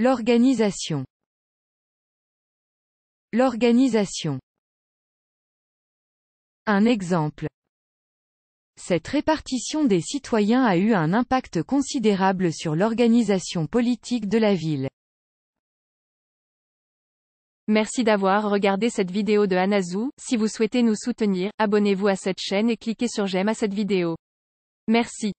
L'organisation. L'organisation. Un exemple. Cette répartition des citoyens a eu un impact considérable sur l'organisation politique de la ville. Merci d'avoir regardé cette vidéo de Anazou. Si vous souhaitez nous soutenir, abonnez-vous à cette chaîne et cliquez sur j'aime à cette vidéo. Merci.